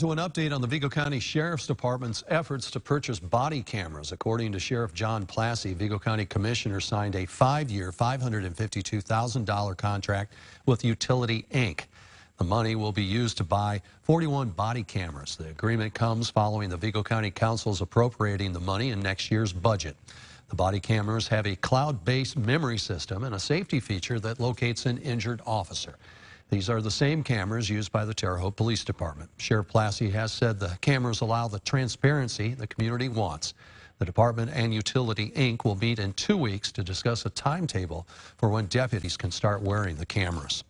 to an update on the Vigo County Sheriff's Department's efforts to purchase body cameras. According to Sheriff John Plassey, Vigo County Commissioner signed a five-year, $552,000 contract with Utility, Inc. The money will be used to buy 41 body cameras. The agreement comes following the Vigo County Council's appropriating the money in next year's budget. The body cameras have a cloud-based memory system and a safety feature that locates an injured officer. These are the same cameras used by the Terre Haute Police Department. Sheriff Plassey has said the cameras allow the transparency the community wants. The department and Utility Inc. will meet in two weeks to discuss a timetable for when deputies can start wearing the cameras.